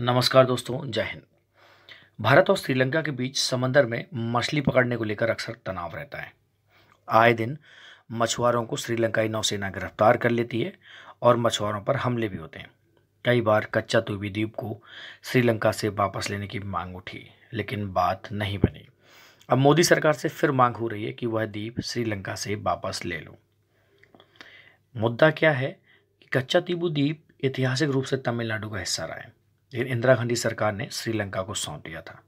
नमस्कार दोस्तों जय हिंद भारत और श्रीलंका के बीच समंदर में मछली पकड़ने को लेकर अक्सर तनाव रहता है आए दिन मछुआरों को श्रीलंकाई नौसेना गिरफ्तार कर लेती है और मछुआरों पर हमले भी होते हैं कई बार कच्चा तुबी द्वीप को श्रीलंका से वापस लेने की मांग उठी लेकिन बात नहीं बनी अब मोदी सरकार से फिर मांग हो रही है कि वह द्वीप श्रीलंका से वापस ले लो मुद्दा क्या है कि कच्चा तीबू द्वीप ऐतिहासिक रूप से तमिलनाडु का हिस्सा रहा है लेकिन इंदिरा गांधी सरकार ने श्रीलंका को सौंप दिया था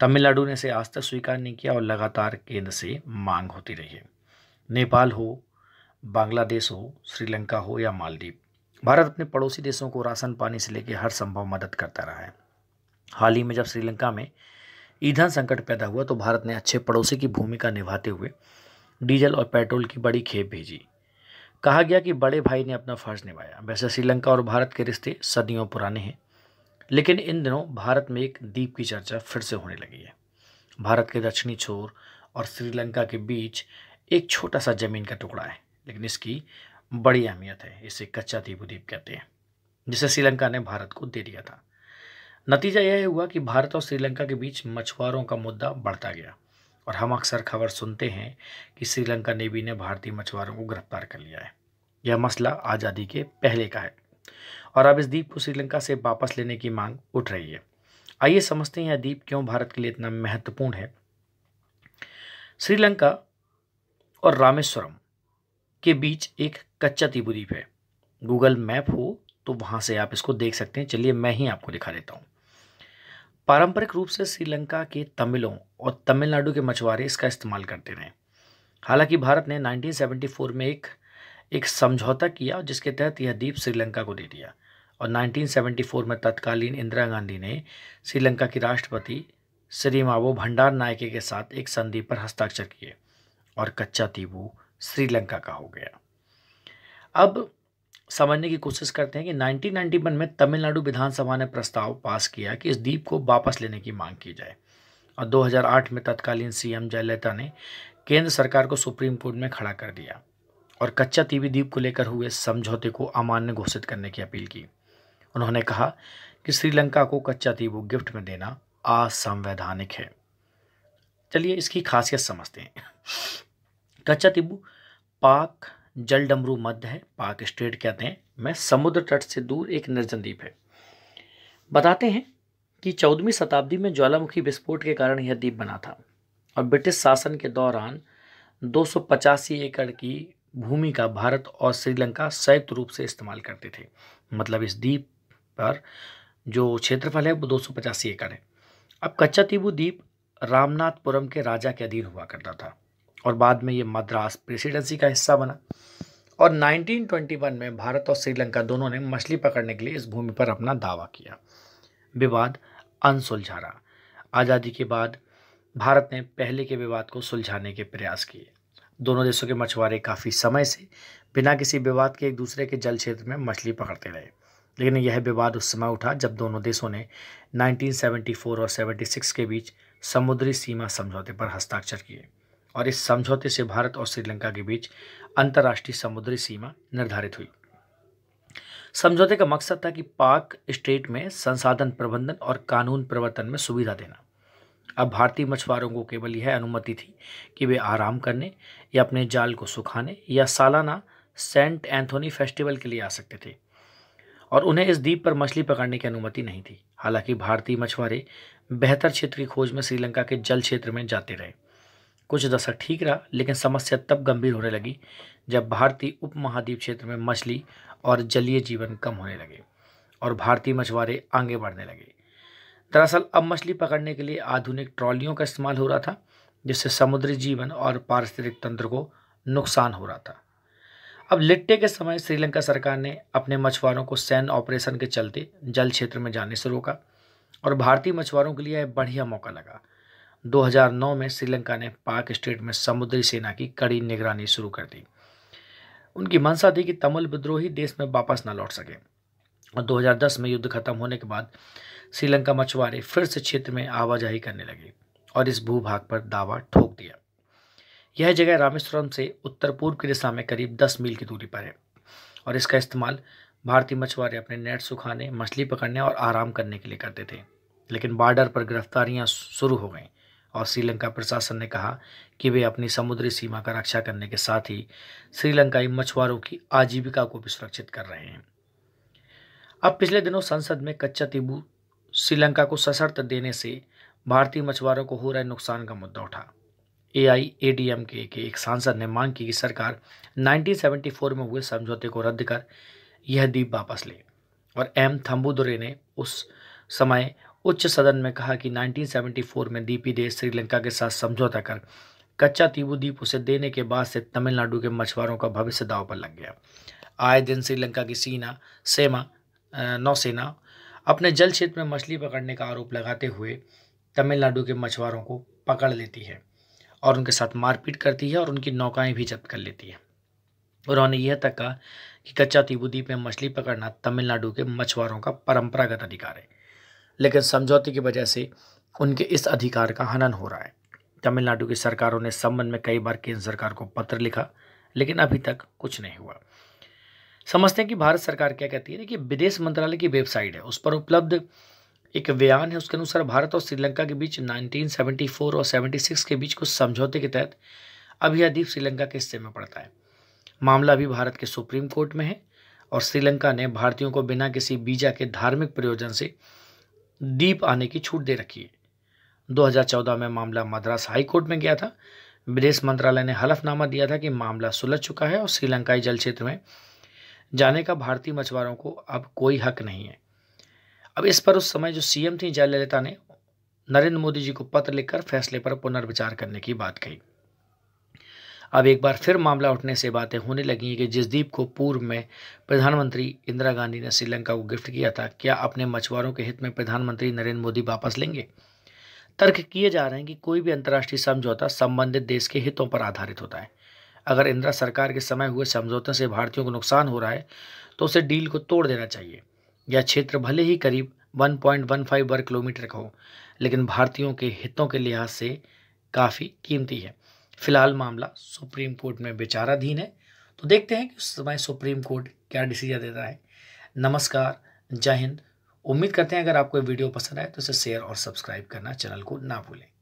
तमिलनाडु ने इसे आज तक स्वीकार नहीं किया और लगातार केंद्र से मांग होती रही है नेपाल हो बांग्लादेश हो श्रीलंका हो या मालदीव भारत अपने पड़ोसी देशों को राशन पानी से लेकर हर संभव मदद करता रहा है हाल ही में जब श्रीलंका में ईंधन संकट पैदा हुआ तो भारत ने अच्छे पड़ोसी की भूमिका निभाते हुए डीजल और पेट्रोल की बड़ी खेप भेजी कहा गया कि बड़े भाई ने अपना फर्ज निभाया वैसे श्रीलंका और भारत के रिश्ते सदियों पुराने हैं लेकिन इन दिनों भारत में एक द्वीप की चर्चा फिर से होने लगी है भारत के दक्षिणी छोर और श्रीलंका के बीच एक छोटा सा जमीन का टुकड़ा है लेकिन इसकी बड़ी अहमियत है इसे कच्चा द्वीप द्वीप कहते हैं जिसे श्रीलंका ने भारत को दे दिया था नतीजा यह हुआ कि भारत और श्रीलंका के बीच मछुआरों का मुद्दा बढ़ता गया और हम अक्सर खबर सुनते हैं कि श्रीलंका नेवी ने भारतीय मछुआरों को गिरफ्तार कर लिया है यह मसला आज़ादी के पहले का है और अब इस द्वीप को श्रीलंका से वापस लेने की मांग उठ रही है आइए समझते हैं यह द्वीप क्यों भारत के लिए इतना महत्वपूर्ण है श्रीलंका और रामेश्वरम के बीच एक कच्चा तिबू द्वीप है गूगल मैप हो तो वहाँ से आप इसको देख सकते हैं चलिए मैं ही आपको दिखा देता हूँ पारंपरिक रूप से श्रीलंका के तमिलों और तमिलनाडु के मछुआरे इसका इस्तेमाल करते रहे हालांकि भारत ने 1974 में एक एक समझौता किया जिसके तहत यह द्वीप श्रीलंका को दे दिया और 1974 में तत्कालीन इंदिरा गांधी ने श्रीलंका की राष्ट्रपति श्रीमावो भंडार नायके के साथ एक संधि पर हस्ताक्षर किए और कच्चा तीबू श्रीलंका का हो गया अब समझने की कोशिश करते हैं कि 1991 में तमिलनाडु विधानसभा ने प्रस्ताव पास किया कि इस द्वीप को वापस लेने की मांग की जाए और 2008 में तत्कालीन सीएम जयललिता ने केंद्र सरकार को सुप्रीम कोर्ट में खड़ा कर दिया और कच्चा तीवी द्वीप को लेकर हुए समझौते को अमान्य घोषित करने की अपील की उन्होंने कहा कि श्रीलंका को कच्चा तीबू गिफ्ट में देना असंवैधानिक है चलिए इसकी खासियत समझते हैं कच्चा तीबू पाक जल डमरू मध्य है पाक स्टेट कहते हैं मैं समुद्र तट से दूर एक निर्जन द्वीप है बताते हैं कि चौदहवीं शताब्दी में ज्वालामुखी विस्फोट के कारण यह द्वीप बना था और ब्रिटिश शासन के दौरान दो एकड़ की भूमि का भारत और श्रीलंका संयुक्त रूप से इस्तेमाल करते थे मतलब इस द्वीप पर जो क्षेत्रफल है वो दो एकड़ है अब कच्चा तिबू द्वीप रामनाथपुरम के राजा के अधीन हुआ करता था और बाद में ये मद्रास प्रेसिडेंसी का हिस्सा बना और 1921 में भारत और श्रीलंका दोनों ने मछली पकड़ने के लिए इस भूमि पर अपना दावा किया विवाद अनसुलझा रहा आज़ादी के बाद भारत ने पहले के विवाद को सुलझाने के प्रयास किए दोनों देशों के मछुआरे काफ़ी समय से बिना किसी विवाद के एक दूसरे के जल क्षेत्र में मछली पकड़ते रहे लेकिन यह विवाद उस समय उठा जब दोनों देशों ने 1974 और 76 के बीच समुद्री सीमा समझौते पर हस्ताक्षर किए और इस समझौते से भारत और श्रीलंका के बीच अंतर्राष्ट्रीय समुद्री सीमा निर्धारित हुई समझौते का मकसद था कि पाक स्टेट में संसाधन प्रबंधन और कानून प्रवर्तन में सुविधा देना अब भारतीय मछुआरों को केवल यह अनुमति थी कि वे आराम करने या अपने जाल को सुखाने या सालाना सेंट एंथोनी फेस्टिवल के लिए आ सकते थे और उन्हें इस द्वीप पर मछली पकड़ने की अनुमति नहीं थी हालांकि भारतीय मछुआरे बेहतर क्षेत्र की खोज में श्रीलंका के जल क्षेत्र में जाते रहे कुछ दशक ठीक रहा लेकिन समस्या तब गंभीर होने लगी जब भारतीय उपमहाद्वीप क्षेत्र में मछली और जलीय जीवन कम होने लगे और भारतीय मछुआरे आगे बढ़ने लगे दरअसल अब मछली पकड़ने के लिए आधुनिक ट्रॉलियों का इस्तेमाल हो रहा था जिससे समुद्री जीवन और पारिस्थितिक तंत्र को नुकसान हो रहा था अब लिट्टे के समय श्रीलंका सरकार ने अपने मछुआरों को सैन्य ऑपरेशन के चलते जल क्षेत्र में जाने से रोका और भारतीय मछुआरों के लिए बढ़िया मौका लगा 2009 में श्रीलंका ने पाक स्टेट में समुद्री सेना की कड़ी निगरानी शुरू कर दी उनकी मंशा थी कि तमिल विद्रोही देश में वापस न लौट सकें और 2010 में युद्ध खत्म होने के बाद श्रीलंका मछुआरे फिर से क्षेत्र में आवाजाही करने लगे और इस भूभाग पर दावा ठोक दिया यह जगह रामेश्वरम से उत्तर पूर्व की दिशा में करीब 10 मील की दूरी पर है और इसका इस्तेमाल भारतीय मछुआरे अपने नेट सुखाने मछली पकड़ने और आराम करने के लिए करते थे लेकिन बॉर्डर पर गिरफ्तारियां शुरू हो गईं और श्रीलंका प्रशासन ने कहा कि वे अपनी समुद्री सीमा का रक्षा करने के साथ ही श्रीलंकाई मछुआरों की आजीविका को भी सुरक्षित कर रहे हैं अब पिछले दिनों संसद में कच्चा नींबू श्रीलंका को सशर्त देने से भारतीय मछुआरों को हो रहे नुकसान का मुद्दा उठा ए आई ए डी एम के, एक सांसद ने मांग की कि सरकार 1974 में हुए समझौते को रद्द कर यह द्वीप वापस ले और एम थम्बुदुरे ने उस समय उच्च सदन में कहा कि 1974 में द्वीपी देश श्रीलंका के साथ समझौता कर कच्चा तीबू द्वीप उसे देने के बाद से तमिलनाडु के मछुआरों का भविष्य दाव पर लग गया आए दिन श्रीलंका की सीना सेमा नौसेना अपने जल क्षेत्र में मछली पकड़ने का आरोप लगाते हुए तमिलनाडु के मछुआरों को पकड़ लेती है और उनके साथ मारपीट करती है और उनकी नौकाएं भी जब्त कर लेती है उन्होंने यह तक कहा कि कच्चा द्वीप में मछली पकड़ना तमिलनाडु के मछुआरों का परंपरागत अधिकार है लेकिन समझौते की वजह से उनके इस अधिकार का हनन हो रहा है तमिलनाडु की सरकारों ने संबंध में कई बार केंद्र सरकार को पत्र लिखा लेकिन अभी तक कुछ नहीं हुआ समझते हैं कि भारत सरकार क्या कहती है देखिए विदेश मंत्रालय की वेबसाइट है उस पर उपलब्ध एक बयान है उसके अनुसार भारत और श्रीलंका के बीच 1974 और 76 के बीच कुछ समझौते के तहत अब यह द्वीप श्रीलंका के हिस्से में पड़ता है मामला अभी भारत के सुप्रीम कोर्ट में है और श्रीलंका ने भारतीयों को बिना किसी बीजा के धार्मिक प्रयोजन से द्वीप आने की छूट दे रखी है दो में मामला मद्रास हाई कोर्ट में गया था विदेश मंत्रालय ने हलफनामा दिया था कि मामला सुलझ चुका है और श्रीलंकाई जल क्षेत्र में जाने का भारतीय मछुआरों को अब कोई हक नहीं है अब इस पर उस समय जो सीएम थी जयललिता ने नरेंद्र मोदी जी को पत्र लिखकर फैसले पर पुनर्विचार करने की बात कही अब एक बार फिर मामला उठने से बातें होने लगी कि जिस को पूर्व में प्रधानमंत्री इंदिरा गांधी ने श्रीलंका को गिफ्ट किया था क्या अपने मछुआरों के हित में प्रधानमंत्री नरेंद्र मोदी वापस लेंगे तर्क किए जा रहे हैं कि कोई भी अंतर्राष्ट्रीय समझौता संबंधित देश के हितों पर आधारित होता है अगर इंदिरा सरकार के समय हुए समझौते से भारतीयों को नुकसान हो रहा है तो उसे डील को तोड़ देना चाहिए यह क्षेत्र भले ही करीब 1.15 वर्ग किलोमीटर का हो लेकिन भारतीयों के हितों के लिहाज से काफ़ी कीमती है फिलहाल मामला सुप्रीम कोर्ट में विचाराधीन है तो देखते हैं कि उस समय सुप्रीम कोर्ट क्या डिसीजन देता है नमस्कार जय हिंद उम्मीद करते हैं अगर आपको वीडियो पसंद आए तो इसे शेयर और सब्सक्राइब करना चैनल को ना भूलें